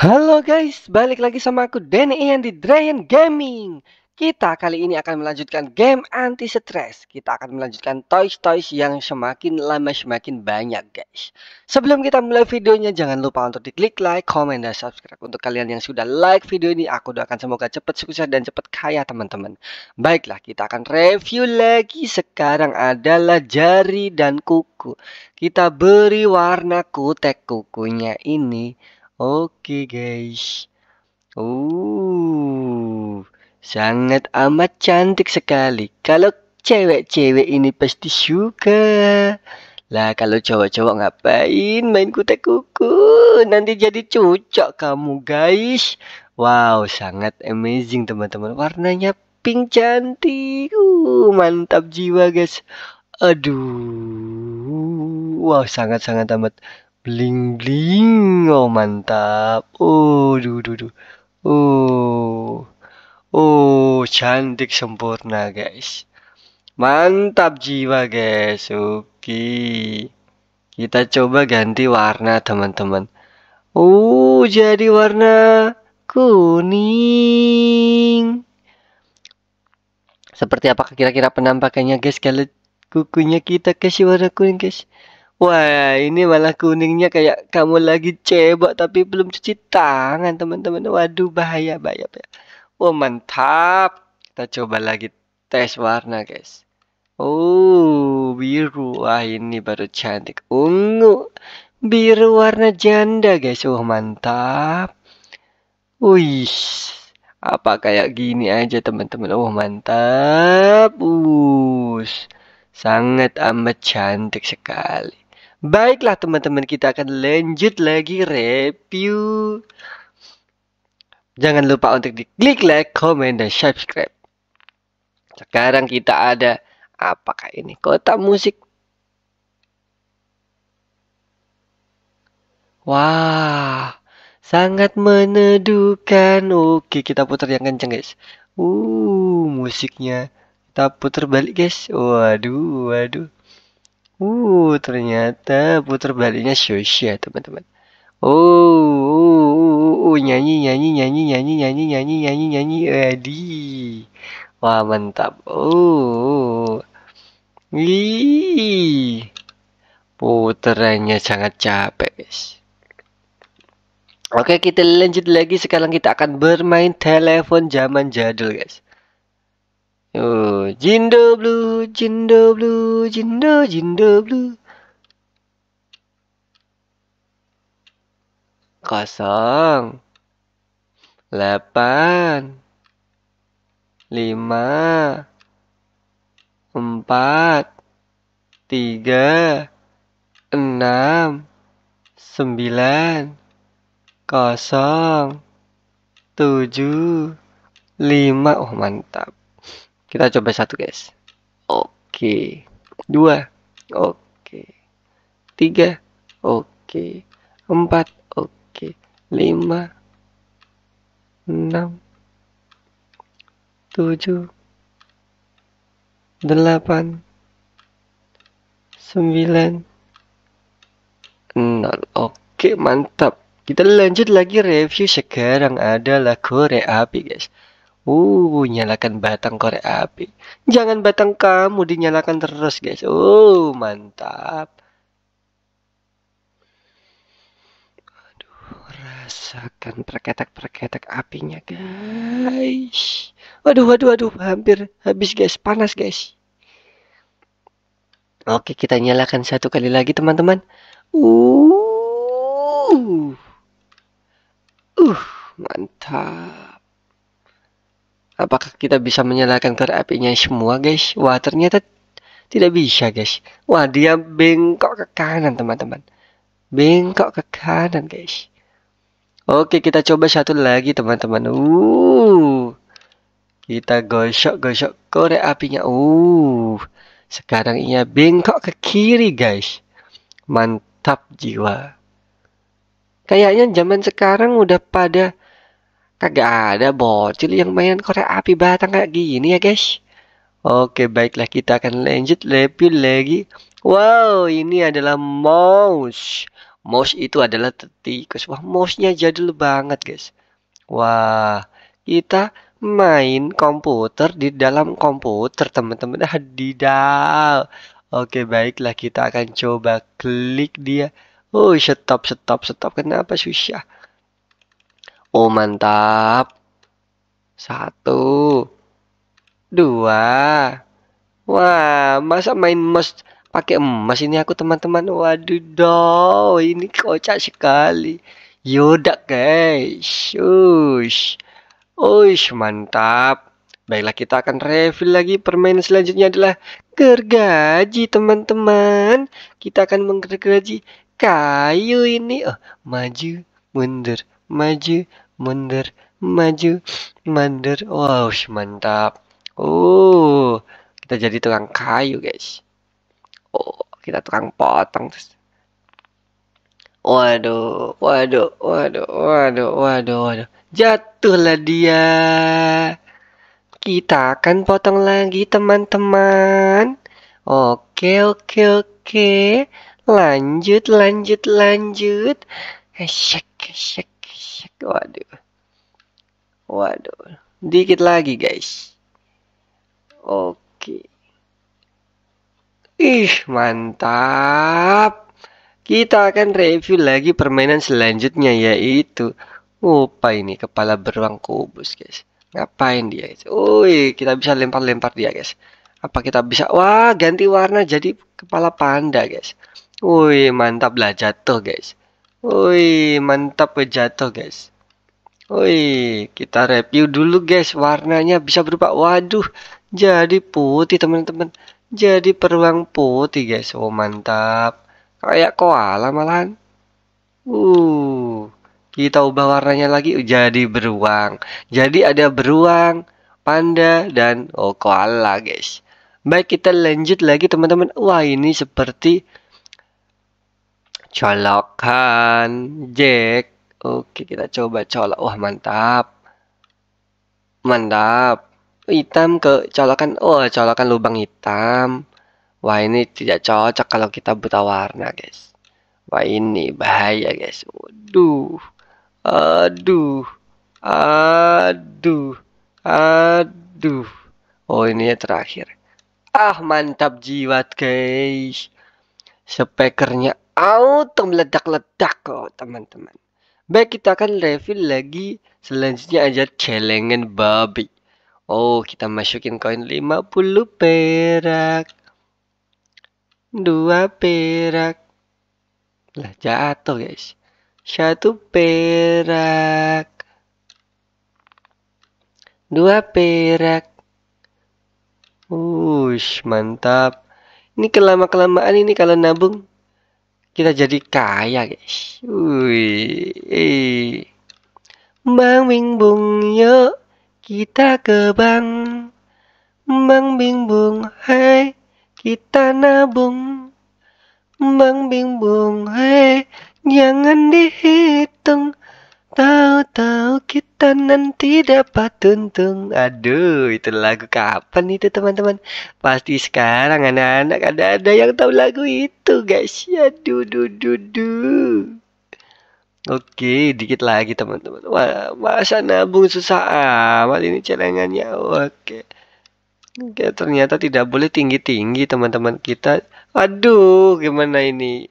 Halo guys, balik lagi sama aku Denny Ian di Dragon Gaming. Kita kali ini akan melanjutkan game anti stres. Kita akan melanjutkan toys-toys yang semakin lama semakin banyak guys. Sebelum kita mulai videonya, jangan lupa untuk diklik like, comment, dan subscribe. Untuk kalian yang sudah like video ini, aku doakan semoga cepat sukses dan cepat kaya teman-teman. Baiklah, kita akan review lagi. Sekarang adalah jari dan kuku. Kita beri warna kutek kukunya ini Oke guys. Uh, sangat amat cantik sekali. Kalau cewek-cewek ini pasti suka. Lah kalau cowok-cowok ngapain main kutek kuku? Nanti jadi cucok kamu guys. Wow, sangat amazing teman-teman. Warnanya pink cantik. Uh, mantap jiwa guys. Aduh. Wow, sangat-sangat amat Bling bling. Oh, mantap. Oh, duh, duh, duh. Oh. Oh, cantik sempurna, guys. Mantap jiwa, guys. Oke. Kita coba ganti warna, teman-teman. Oh, jadi warna kuning. Seperti apa kira-kira penampakannya, guys? Kalau kukunya kita kasih warna kuning, guys. Wah, ini malah kuningnya kayak kamu lagi cebok tapi belum cuci tangan, teman-teman. Waduh, bahaya, bahaya, bahaya. Oh, mantap. Kita coba lagi tes warna, guys. Oh, biru. Wah, ini baru cantik. Ungu. Biru warna janda, guys. Oh, mantap. Wih. Apa kayak gini aja, teman-teman. Oh, mantap. Us. Sangat amat cantik sekali. Baiklah teman-teman kita akan lanjut lagi review. Jangan lupa untuk di klik like, comment, dan subscribe. Sekarang kita ada apakah ini kotak musik? Wah, sangat meneduhkan. Oke, kita putar yang kenceng guys. Uh, musiknya. Kita putar balik guys. Waduh, waduh. Uh, ternyata putar baliknya Shosha, teman-teman. Oh, oh, oh, oh, oh, nyanyi, nyanyi, nyanyi, nyanyi, nyanyi, nyanyi, nyanyi, nyanyi, ready. Wah, mantap. Oh, wih, oh. puterannya sangat capek, guys. Oke, kita lanjut lagi. Sekarang kita akan bermain telepon zaman jadul, guys. Oh, Jinda Blue, Jinda Blue, Jinda, Jinda Blue. Kosong. Delapan. Lima. Empat. Tiga. Enam. Sembilan. Kosong. Tujuh. Lima. Oh, mantap. Kita coba satu guys. Oke. Dua. Oke. Tiga. Oke. Empat. Oke. Lima. Enam. Tujuh. Delapan. Sembilan. Nol. Oke, mantap. Kita lanjut lagi review sekarang adalah Korea api guys. Uh, nyalakan batang korek api. Jangan batang kamu dinyalakan terus, guys. Oh, mantap. Aduh, rasakan perketak-perketak apinya, guys. Waduh, waduh, waduh, hampir habis, guys. Panas, guys. Oke, kita nyalakan satu kali lagi, teman-teman. Uh. Uh, mantap. Apakah kita bisa menyalakan ker apinya semua guys? Wah ternyata tidak bisa guys. Wah dia bengkok ke kanan teman-teman. Bengkok ke kanan guys. Oke kita coba satu lagi teman-teman. Uh, kita gosok-gosok korek apinya. Uh, sekarang ia bengkok ke kiri guys. Mantap jiwa. Kayaknya zaman sekarang udah pada Kagak ada bocil yang main korek api batang kayak gini ya guys. Oke baiklah kita akan lanjut lebih lagi. Wow ini adalah mouse. Mouse itu adalah tikus. Wah mouse-nya jadul banget guys. Wah kita main komputer di dalam komputer teman-teman. Ah didaw. Oke baiklah kita akan coba klik dia. Oh stop stop stop kenapa susah? Oh mantap. Satu. Dua. Wah, masa main emas pakai emas ini aku teman-teman. Waduh, doh, ini kocak sekali. Yodak guys. Ush. Ush, mantap. Baiklah kita akan review lagi permainan selanjutnya adalah gergaji teman-teman. Kita akan menggergaji kayu ini. Oh, maju mundur maju mundur maju mundur wow mantap oh kita jadi tukang kayu guys oh kita tukang potong terus waduh waduh waduh waduh waduh waduh jatuhlah dia kita akan potong lagi teman-teman oke oke oke lanjut lanjut lanjut Hesek, hesek, waduh waduh dikit lagi guys oke ih mantap kita akan review lagi permainan selanjutnya yaitu apa ini kepala beruang kubus guys ngapain dia guys Ui, kita bisa lempar-lempar dia guys apa kita bisa wah ganti warna jadi kepala panda guys Wih mantap lah jatuh guys Woi, mantap jatuh guys. Woi, kita review dulu guys. Warnanya bisa berupa Waduh, jadi putih teman-teman. Jadi peruang putih guys. Oh, mantap. Kayak koala malahan. Uh, kita ubah warnanya lagi jadi beruang. Jadi ada beruang, panda dan oh koala guys. Baik, kita lanjut lagi teman-teman. Wah, ini seperti colokan Jack oke kita coba colok wah mantap mantap hitam ke colokan oh colokan lubang hitam wah ini tidak cocok kalau kita buta warna guys wah ini bahaya guys waduh aduh aduh aduh oh ini ya terakhir ah mantap jiwat guys spekernya auto meledak-ledak kok teman-teman. Baik kita akan review lagi selanjutnya aja celengan babi. Oh kita masukin koin 50 perak. 2 perak. Lah jatuh guys. 1 perak. 2 perak. Wush, mantap. Ini kelama-kelamaan ini kalau nabung kita jadi kaya guys wih eh. bang bingbung yuk kita ke bank bang bingbung hai kita nabung bang bingbung hai jangan dihitung tahu-tahu kita Tanan tidak patuntung Aduh itu lagu kapan itu teman-teman Pasti sekarang anak-anak ada-ada yang tahu lagu itu guys Aduh ya, duh duh duh Oke, dikit lagi teman-teman. Wah, masa nabung susah amat ini celengannya. Oke. Oke, ternyata tidak boleh tinggi-tinggi teman-teman kita. Aduh, gimana ini?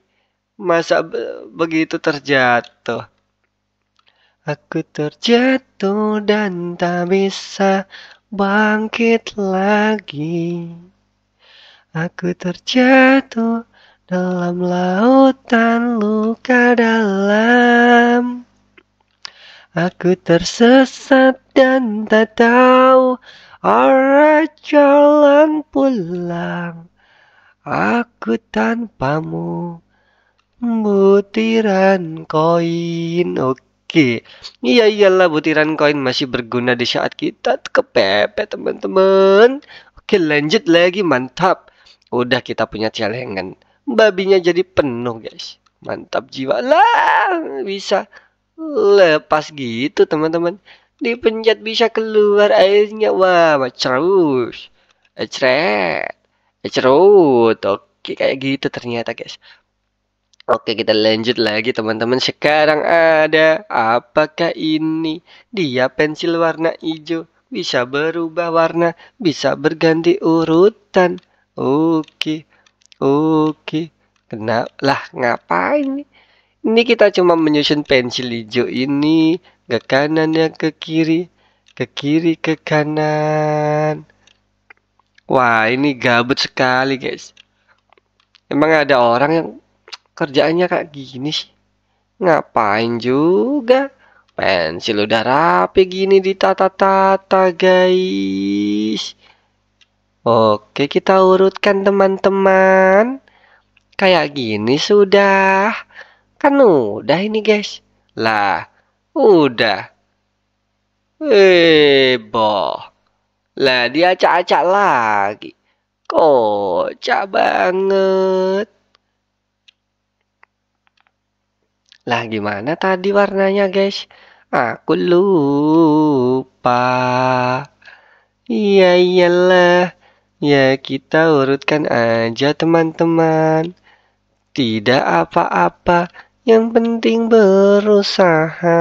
Masa begitu terjatuh? Aku terjatuh dan tak bisa bangkit lagi. Aku terjatuh dalam lautan luka dalam. Aku tersesat dan tak tahu arah jalan pulang. Aku tanpamu butiran koin. Oke. Oke, iya iyalah butiran koin masih berguna di saat kita kepepet teman-teman. Oke lanjut lagi mantap. Udah kita punya celengan. Babinya jadi penuh guys. Mantap jiwa lah bisa lepas gitu teman-teman. Dipencet bisa keluar airnya. Wah cerus. Ecret. Ecerut. Oke kayak gitu ternyata guys. Oke kita lanjut lagi teman-teman Sekarang ada Apakah ini Dia pensil warna hijau Bisa berubah warna Bisa berganti urutan Oke Oke Kenapa lah ngapain nih Ini kita cuma menyusun pensil hijau ini Ke kanan ya ke kiri Ke kiri ke kanan Wah ini gabut sekali guys Emang ada orang yang kerjaannya kayak gini sih? Ngapain juga? Pensil udah rapi gini ditata-tata guys. Oke kita urutkan teman-teman. Kayak gini sudah. Kan udah ini guys. Lah, udah. Heboh. Lah dia acak-acak lagi. Kocak banget. Lah gimana tadi warnanya guys? Aku lupa. Iya iyalah. Ya kita urutkan aja teman-teman. Tidak apa-apa. Yang penting berusaha.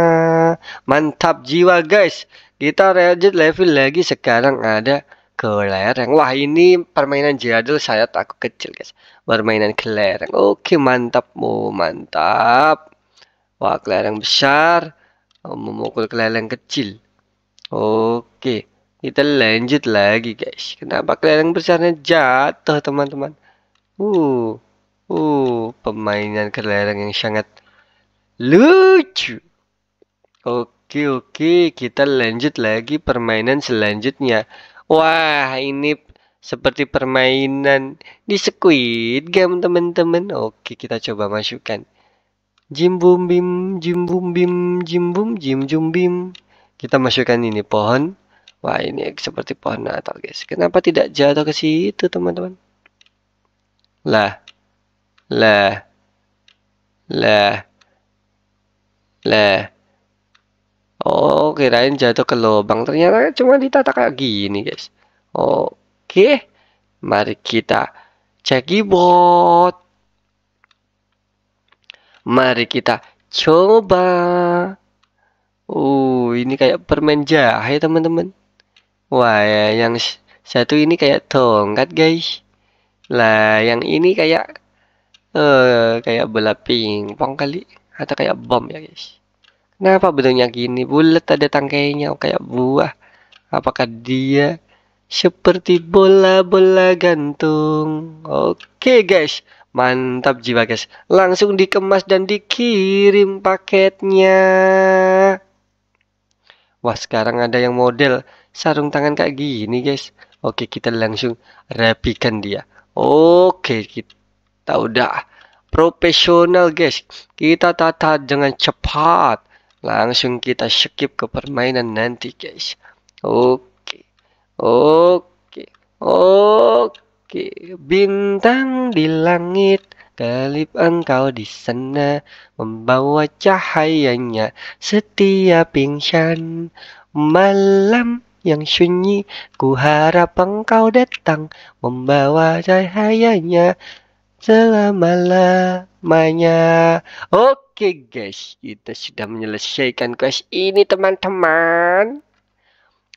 Mantap jiwa guys. Kita reagent level lagi sekarang ada kelereng. Wah ini permainan jadul saya takut kecil guys. Permainan kelereng. Oke mantap. Oh mantap. Wah, kelereng besar memukul kelereng kecil. Oke, kita lanjut lagi, guys. Kenapa kelereng besarnya jatuh, teman-teman? Uh, uh, pemainan kelereng yang sangat lucu. Oke, oke, kita lanjut lagi permainan selanjutnya. Wah, ini seperti permainan di Squid Game, teman-teman. Oke, kita coba masukkan. Jim bum bim, jim bum bim, jim bum jim jum bim. Kita masukkan ini pohon. Wah, ini seperti pohon Natal, guys. Kenapa tidak jatuh ke situ, teman-teman? Lah. Lah. Lah. Lah. Oh, kirain jatuh ke lubang. Ternyata cuma ditata kayak gini, guys. Oke. Mari kita cekibot. Mari kita coba. Uh, ini kayak permen jahe teman-teman. Wah, ya, yang satu ini kayak tongkat guys. Lah, yang ini kayak eh uh, kayak bola pingpong kali atau kayak bom ya guys. Kenapa bentuknya gini? Bulat ada tangkainya oh, kayak buah. Apakah dia seperti bola-bola gantung? Oke okay, guys. Mantap jiwa guys. Langsung dikemas dan dikirim paketnya. Wah sekarang ada yang model sarung tangan kayak gini guys. Oke kita langsung rapikan dia. Oke kita udah profesional guys. Kita tata dengan cepat. Langsung kita skip ke permainan nanti guys. Oke. Oke. Oke. Bintang di langit Kelip engkau di sana membawa cahayanya setiap pingsan malam yang sunyi ku harap engkau datang membawa cahayanya selama-lamanya Oke guys kita sudah menyelesaikan quest ini teman-teman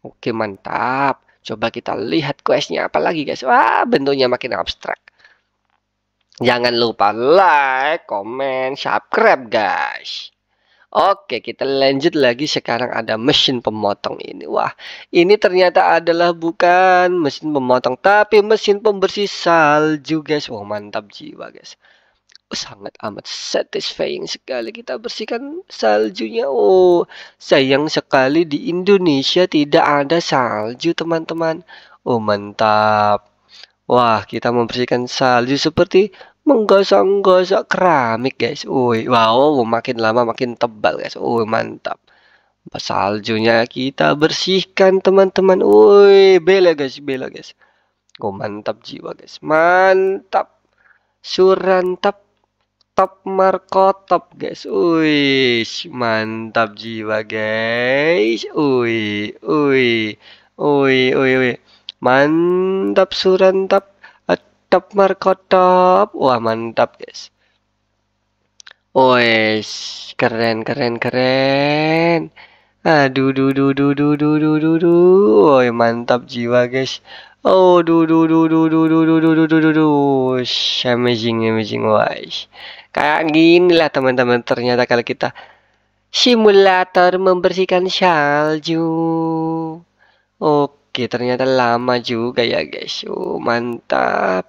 Oke mantap Coba kita lihat questnya apa lagi guys. Wah bentuknya makin abstrak. Jangan lupa like, comment, subscribe guys. Oke, kita lanjut lagi sekarang ada mesin pemotong ini. Wah, ini ternyata adalah bukan mesin pemotong tapi mesin pembersih salju, guys. Wah, mantap jiwa, guys sangat amat satisfying sekali kita bersihkan saljunya. Oh, sayang sekali di Indonesia tidak ada salju, teman-teman. Oh, mantap. Wah, kita membersihkan salju seperti menggosok-gosok keramik, guys. oh wow, makin lama makin tebal, guys. oh mantap. Saljunya kita bersihkan, teman-teman. Woi, bela, guys, bela, guys. Oh, mantap jiwa, guys. Mantap surantap top top guys Wih mantap jiwa guys Wih Wih Wih Wih Wih mantap surantap top eh, top wah mantap guys wih keren keren keren aduh duh duh duh duh duh duh duh mantap jiwa guys Oh, do do do do do do do do do do do do. amazing, amazing, guys. Kayak gini lah teman-teman ternyata kalau kita simulator membersihkan salju. Oke, ternyata lama juga ya, guys. Oh, mantap.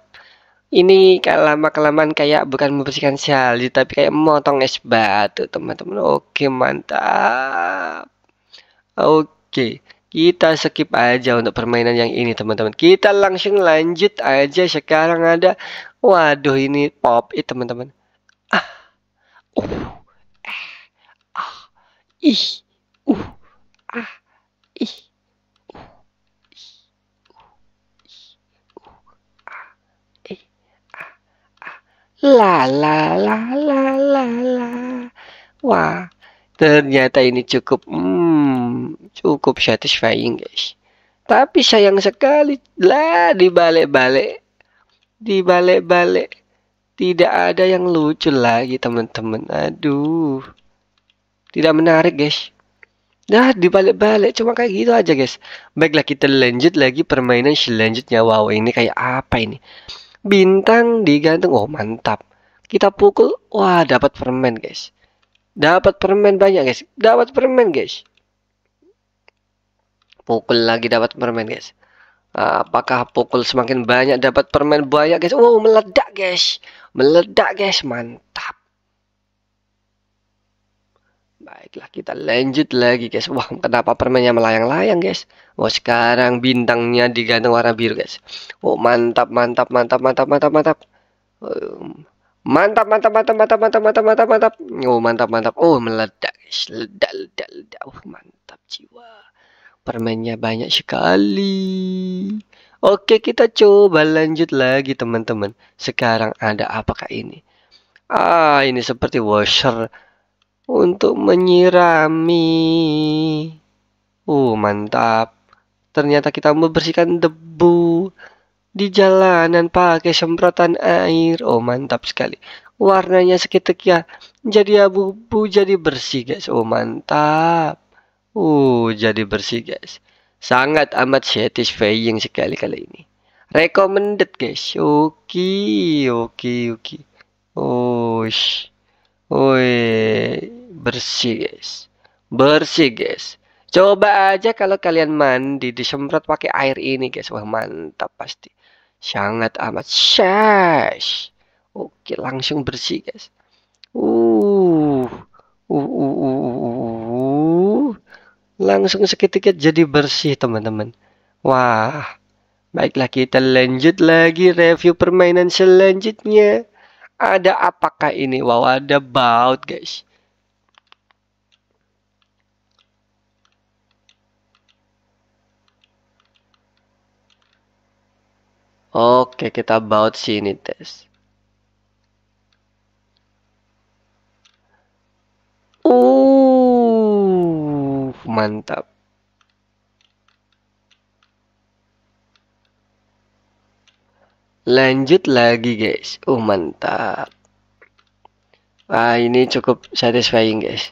Ini lama kelamaan kayak bukan membersihkan salju tapi kayak memotong es batu, teman-teman. Oke, mantap. Oke. Kita skip aja untuk permainan yang ini teman-teman. Kita langsung lanjut aja sekarang ada waduh ini pop it teman-teman. Ah. Uh. Eh. Ah. Ih. Uh. Ah. Ih. Uh, uh, ah, eh, ah, ah. La la la la la la. Wah, ternyata ini cukup hmm, cukup satisfying guys tapi sayang sekali lah dibalik-balik dibalik-balik tidak ada yang lucu lagi teman-teman aduh tidak menarik guys Nah, dibalik-balik cuma kayak gitu aja, guys. Baiklah, kita lanjut lagi permainan selanjutnya. Wow, ini kayak apa ini? Bintang digantung. Oh, mantap. Kita pukul. Wah, dapat permen, guys. Dapat permen banyak, guys. Dapat permen, guys pukul lagi dapat permen guys apakah pukul semakin banyak dapat permen banyak guys wow meledak guys meledak guys mantap baiklah kita lanjut lagi guys wah kenapa permennya melayang-layang guys wah sekarang bintangnya digantung warna biru guys wow mantap mantap mantap mantap mantap mantap mantap mantap mantap mantap mantap mantap mantap mantap mantap oh mantap mantap oh meledak guys ledak ledak ledak oh mantap Permennya banyak sekali. Oke, kita coba lanjut lagi teman-teman. Sekarang ada apakah ini? Ah, ini seperti washer untuk menyirami. Uh, mantap. Ternyata kita membersihkan debu di jalanan pakai semprotan air. Oh, mantap sekali. Warnanya seketika jadi abu-abu jadi bersih, guys. Oh, mantap. Uh, jadi bersih guys. Sangat amat satisfying sekali kali ini. Recommended guys. Oke, oke, oke. Oh, bersih guys. Bersih guys. Coba aja kalau kalian mandi disemprot pakai air ini guys. Wah, mantap pasti. Sangat amat shash. Oke, langsung bersih guys. Uh, uh, uh, uh langsung seketika jadi bersih teman-teman wah baiklah kita lanjut lagi review permainan selanjutnya ada apakah ini wow ada baut guys Oke, kita baut sini tes. Oh, mantap lanjut lagi guys oh mantap Wah ini cukup satisfying guys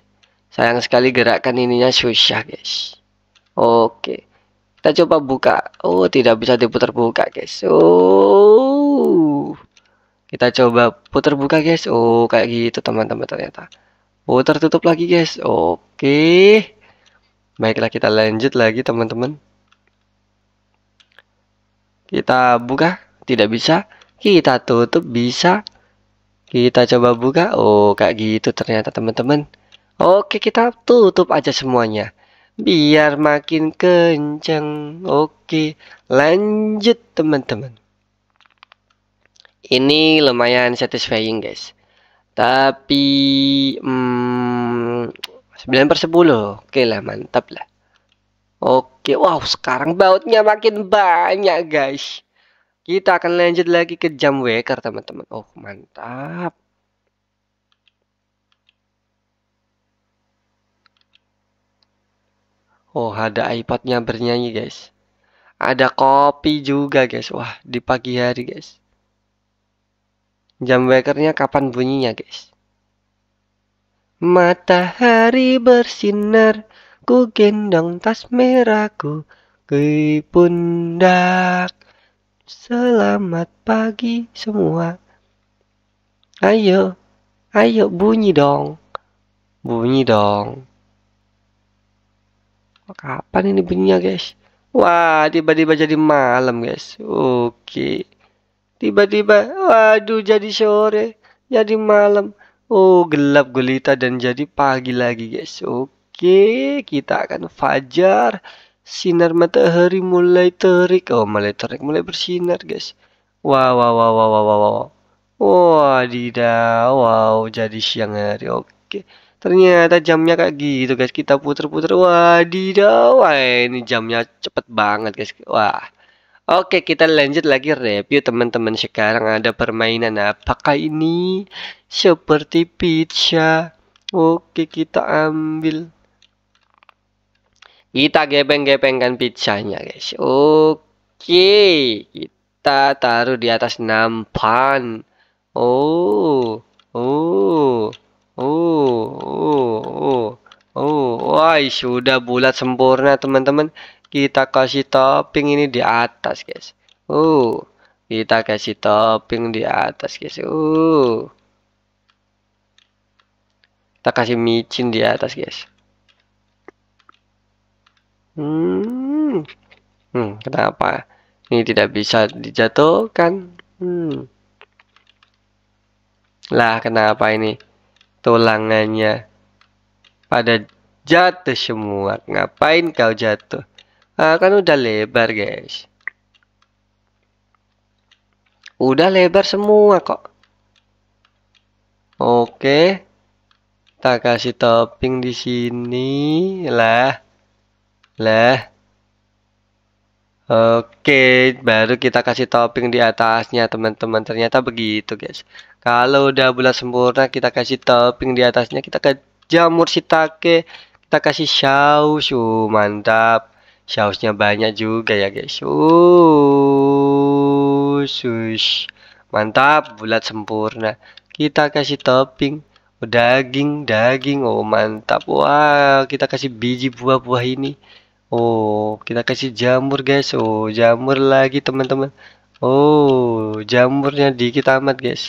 Sayang sekali gerakan ininya susah guys Oke Kita coba buka Oh tidak bisa diputar buka guys Oh Kita coba putar buka guys Oh kayak gitu teman-teman ternyata Putar tutup lagi guys Oke Baiklah kita lanjut lagi teman-teman. Kita buka, tidak bisa. Kita tutup, bisa. Kita coba buka. Oh, kayak gitu ternyata teman-teman. Oke, kita tutup aja semuanya. Biar makin kenceng. Oke, lanjut teman-teman. Ini lumayan satisfying guys. Tapi hmm, 9 per 10 Oke lah mantap lah Oke wow sekarang bautnya makin banyak guys Kita akan lanjut lagi ke jam waker teman-teman Oh mantap Oh ada iPodnya bernyanyi guys Ada kopi juga guys Wah di pagi hari guys Jam wakernya kapan bunyinya guys Matahari bersinar, ku gendong tas merahku ke pundak. Selamat pagi semua. Ayo, ayo bunyi dong. Bunyi dong. Kapan ini bunyinya guys? Wah, tiba-tiba jadi malam guys. Oke. Tiba-tiba, waduh jadi sore, jadi malam Oh gelap gulita dan jadi pagi lagi guys Oke kita akan fajar Sinar matahari mulai terik Oh mulai terik mulai bersinar guys Wow wow wow wow wow wow Wadidaw Wow jadi siang hari Oke Ternyata jamnya kayak gitu guys Kita puter-puter Wadidaw Wah ini jamnya cepet banget guys Wah Oke, kita lanjut lagi review teman-teman. Sekarang ada permainan apakah ini? Seperti pizza. Oke, kita ambil. Kita gepeng-gepengkan pizzanya, guys. Oke, kita taruh di atas nampan. Oh, oh, oh, oh, oh. Oh, wah, sudah bulat sempurna, teman-teman kita kasih topping ini di atas guys uh kita kasih topping di atas guys uh kita kasih micin di atas guys hmm, hmm kenapa ini tidak bisa dijatuhkan hmm. lah kenapa ini tulangannya pada jatuh semua ngapain kau jatuh Eh, kan udah lebar guys udah lebar semua kok oke kita kasih topping di sini lah lah Oke, baru kita kasih topping di atasnya teman-teman. Ternyata begitu, guys. Kalau udah bulat sempurna, kita kasih topping di atasnya. Kita ke jamur sitake kita kasih saus. Uh, mantap sausnya banyak juga ya guys usus mantap bulat sempurna kita kasih topping oh, daging daging oh mantap wow kita kasih biji buah-buah ini oh kita kasih jamur guys oh jamur lagi teman-teman oh jamurnya dikit amat guys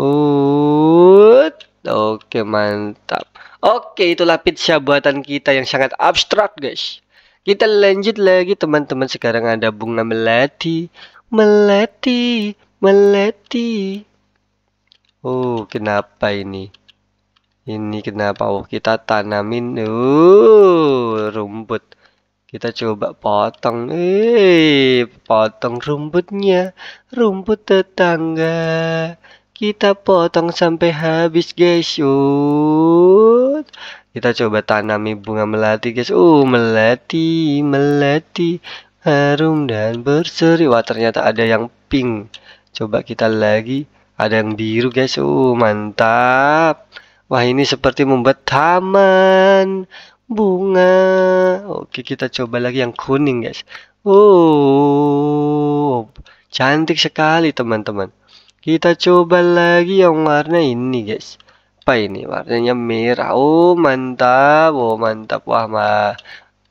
oh oke mantap oke itulah pizza buatan kita yang sangat abstrak guys kita lanjut lagi teman-teman sekarang ada bunga melati, melati, melati. Oh, kenapa ini? Ini kenapa? Oh, kita tanamin oh, rumput. Kita coba potong. Eh, potong rumputnya, rumput tetangga. Kita potong sampai habis guys. Yuk. Kita coba tanami bunga melati guys. Uh, melati, melati harum dan berseri. Wah, ternyata ada yang pink. Coba kita lagi. Ada yang biru guys. Uh, mantap. Wah, ini seperti membuat taman bunga. Oke, kita coba lagi yang kuning guys. Uh, cantik sekali teman-teman. Kita coba lagi yang warna ini guys. Apa ini? Warnanya merah. Oh mantap. Oh mantap. Wah mah.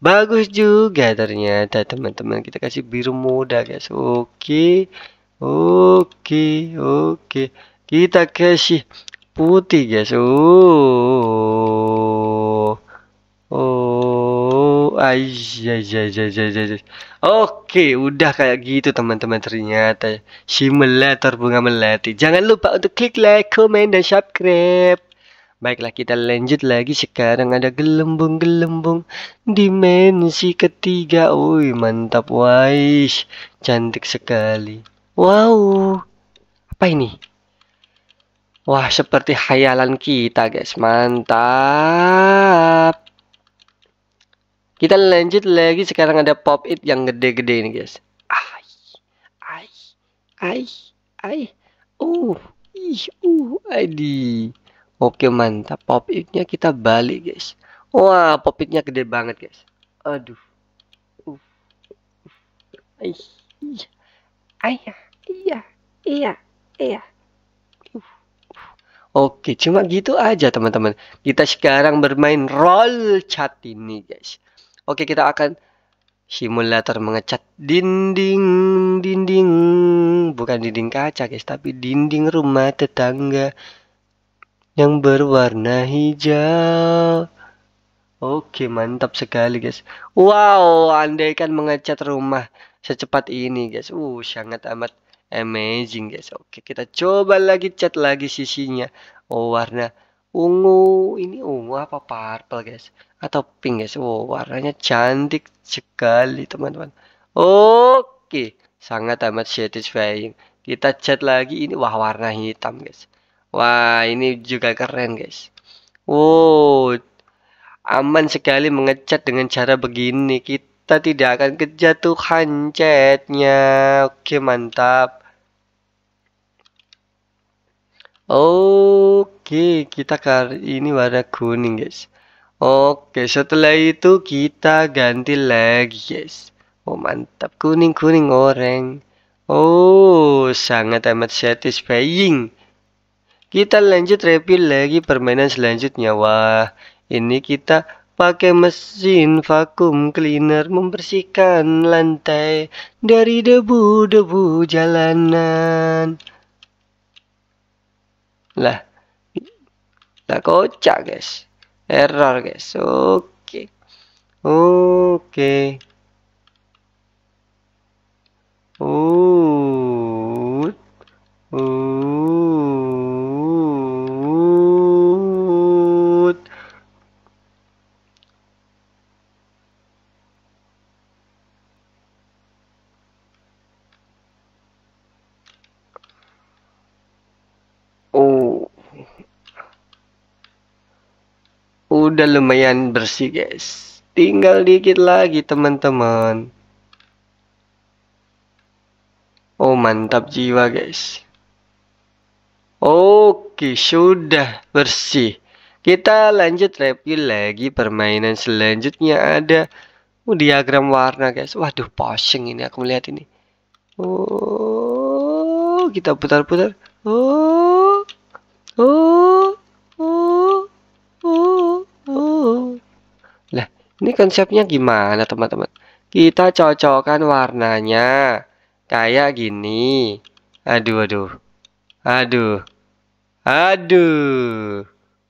Bagus juga ternyata teman-teman. Kita kasih biru muda guys. Oke. Oke. Oke. Kita kasih putih guys. Oh. Oke, udah kayak gitu teman-teman ternyata. Simulator bunga melati. Jangan lupa untuk klik like, comment, dan subscribe. Baiklah kita lanjut lagi sekarang ada gelembung-gelembung dimensi ketiga. Woi, mantap wais. Cantik sekali. Wow. Apa ini? Wah, seperti khayalan kita, guys. Mantap. Kita lanjut lagi sekarang ada pop it yang gede-gede ini guys. Ai, ai, ai, ai, uh, ih, uh, adi. Oke mantap pop itnya kita balik guys. Wah pop itnya gede banget guys. Aduh, uh, uh. ai, ya, iya, iya, iya, iya. Oke, cuma gitu aja teman-teman. Kita sekarang bermain roll chat ini, guys. Oke, kita akan simulator mengecat dinding dinding bukan dinding kaca guys tapi dinding rumah tetangga yang berwarna hijau oke mantap sekali guys wow andaikan mengecat rumah secepat ini guys uh sangat amat amazing guys oke kita coba lagi cat lagi sisinya oh warna ungu ini ungu apa purple guys atau pink guys wow warnanya cantik sekali teman-teman oke sangat amat satisfying kita cat lagi ini wah warna hitam guys wah ini juga keren guys wow aman sekali mengecat dengan cara begini kita tidak akan kejatuhan catnya oke mantap Oke, kita kali ini warna kuning, guys. Oke, setelah itu kita ganti lagi, guys. Oh, mantap. Kuning-kuning orang. Oh, sangat amat satisfying. Kita lanjut review lagi permainan selanjutnya. Wah, ini kita pakai mesin vakum cleaner membersihkan lantai dari debu-debu jalanan. Lah. Lah kocak, guys. Error, guys. Oke. Oke. Oot. uh. udah lumayan bersih guys tinggal dikit lagi teman-teman oh mantap jiwa guys oke sudah bersih kita lanjut review lagi permainan selanjutnya ada uh, diagram warna guys waduh posing ini aku melihat ini oh kita putar-putar oh oh Ini konsepnya gimana teman-teman? Kita cocokkan warnanya kayak gini. Aduh, aduh. Aduh. Aduh.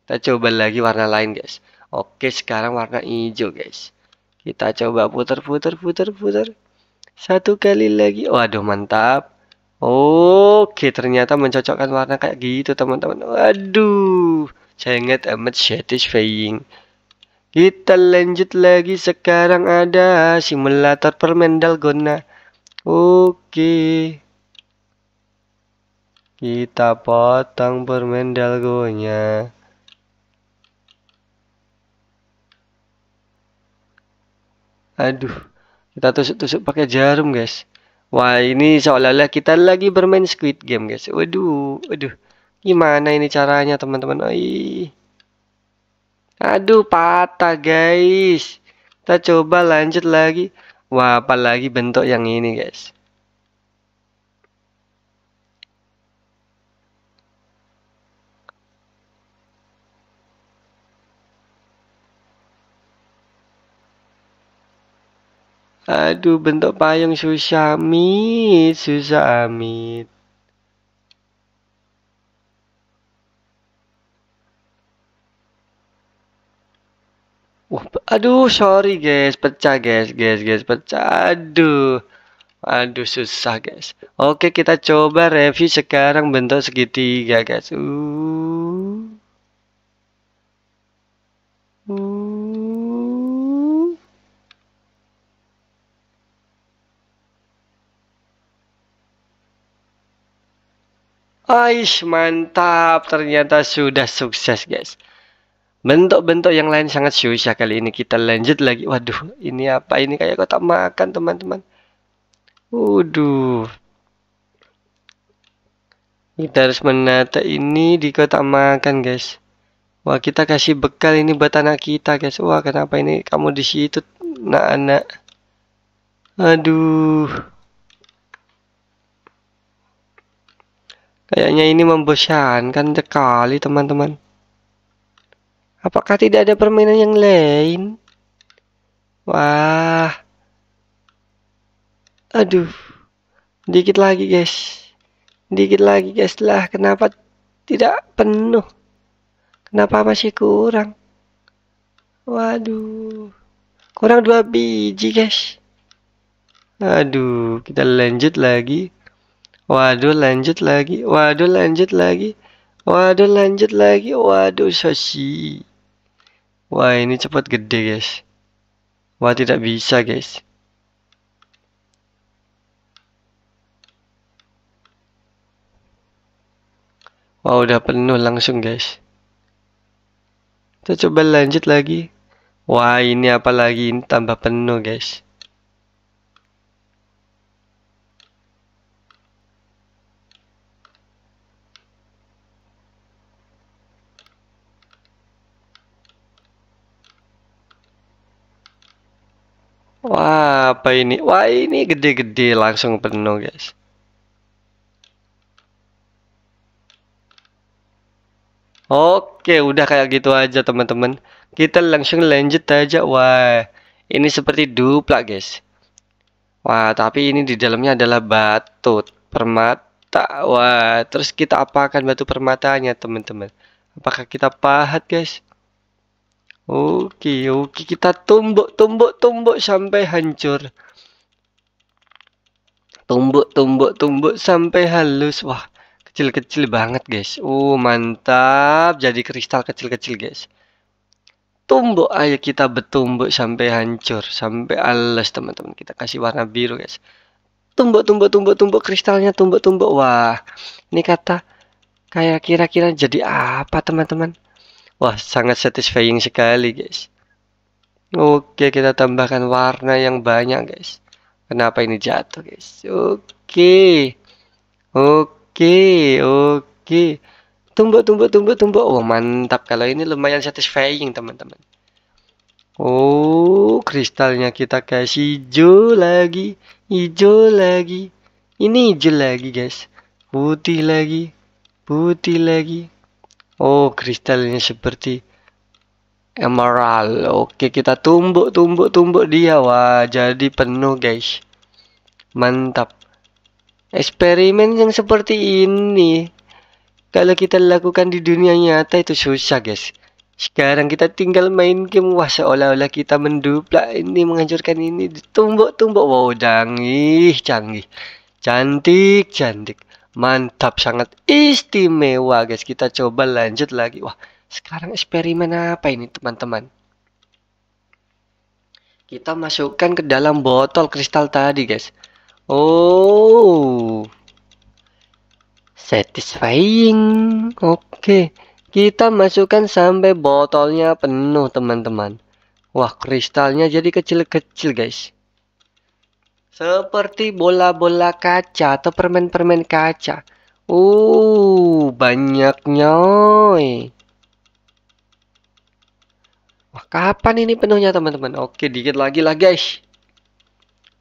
Kita coba lagi warna lain, guys. Oke, sekarang warna hijau, guys. Kita coba putar-putar putar-putar. Satu kali lagi. Waduh, mantap. Oke, ternyata mencocokkan warna kayak gitu, teman-teman. Waduh. sangat amat satisfying. Kita lanjut lagi sekarang ada simulator permen dalgona. Oke. Kita potong permen dalgonya. Aduh, kita tusuk-tusuk pakai jarum, guys. Wah, ini seolah-olah kita lagi bermain Squid Game, guys. Waduh, waduh, Gimana ini caranya, teman-teman? Oi. -teman? Aduh patah guys. Kita coba lanjut lagi. Wah apalagi bentuk yang ini guys. Aduh bentuk payung susah amit, susah amit. Wah, aduh, sorry guys, pecah guys, guys, guys, pecah. Aduh. Aduh, susah guys. Oke, kita coba review sekarang bentuk segitiga guys. Uh. Uh. Aish, mantap. Ternyata sudah sukses guys bentuk-bentuk yang lain sangat susah kali ini kita lanjut lagi waduh ini apa ini kayak kotak makan teman-teman waduh kita harus menata ini di kotak makan guys wah kita kasih bekal ini buat anak kita guys wah kenapa ini kamu di situ nak anak aduh kayaknya ini membosankan sekali teman-teman Apakah tidak ada permainan yang lain? Wah. Aduh. Dikit lagi, guys. Dikit lagi, guys. Lah, kenapa tidak penuh? Kenapa masih kurang? Waduh. Kurang dua biji, guys. Aduh, kita lanjut lagi. Waduh, lanjut lagi. Waduh, lanjut lagi. Waduh, lanjut lagi. Waduh, sosi. Wah ini cepat gede guys Wah tidak bisa guys Wah udah penuh langsung guys Kita coba lanjut lagi Wah ini apalagi ini tambah penuh guys Wah, apa ini? Wah, ini gede-gede langsung penuh, guys. Oke, udah kayak gitu aja, teman-teman. Kita langsung lanjut aja. Wah, ini seperti dupla, guys. Wah, tapi ini di dalamnya adalah batu permata. Wah, terus kita apakan batu permatanya, teman-teman? Apakah kita pahat, guys? Oke, oke kita tumbuk, tumbuk, tumbuk sampai hancur. Tumbuk, tumbuk, tumbuk sampai halus. Wah, kecil-kecil banget, guys. Oh, mantap. Jadi kristal kecil-kecil, guys. Tumbuk ayo kita betumbuk sampai hancur, sampai halus, teman-teman. Kita kasih warna biru, guys. Tumbuk, tumbuk, tumbuk, tumbuk kristalnya, tumbuk, tumbuk. Wah, ini kata kayak kira-kira jadi apa, teman-teman? Wah, sangat satisfying sekali, guys. Oke, kita tambahkan warna yang banyak, guys. Kenapa ini jatuh, guys? Oke. Oke, oke. Tumbuk, tumbuk, tumbuk, tumbuk. Oh, mantap. Kalau ini lumayan satisfying, teman-teman. Oh, kristalnya kita kasih hijau lagi. Hijau lagi. Ini hijau lagi, guys. Putih lagi. Putih lagi. Oh, kristalnya seperti emerald. Oke, kita tumbuk, tumbuk, tumbuk dia. Wah, jadi penuh, guys. Mantap. Eksperimen yang seperti ini kalau kita lakukan di dunia nyata itu susah, guys. Sekarang kita tinggal main game wah seolah-olah kita menduplak ini menghancurkan ini tumbuk tumbuk wow canggih canggih cantik cantik Mantap, sangat istimewa guys. Kita coba lanjut lagi. Wah, sekarang eksperimen apa ini teman-teman? Kita masukkan ke dalam botol kristal tadi guys. Oh, satisfying. Oke, kita masukkan sampai botolnya penuh teman-teman. Wah, kristalnya jadi kecil-kecil guys. Seperti bola-bola kaca atau permen-permen kaca. Uh, banyaknya. Oi. Wah, kapan ini penuhnya teman-teman? Oke, dikit lagi lah guys.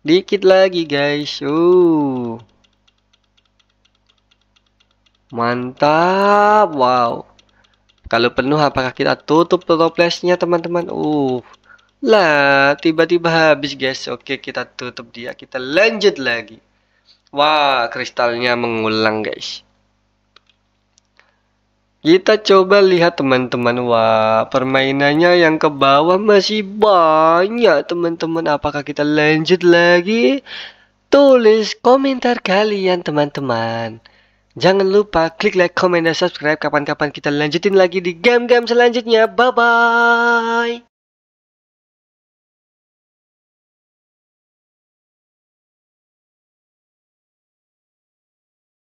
Dikit lagi guys. Uh. Mantap. Wow. Kalau penuh apakah kita tutup toplesnya teman-teman? Uh. Lah, tiba-tiba habis guys. Oke, kita tutup dia. Kita lanjut lagi. Wah, kristalnya mengulang guys. Kita coba lihat teman-teman. Wah, permainannya yang ke bawah masih banyak teman-teman. Apakah kita lanjut lagi? Tulis komentar kalian teman-teman. Jangan lupa klik like, comment, dan subscribe kapan-kapan kita lanjutin lagi di game-game selanjutnya. Bye-bye.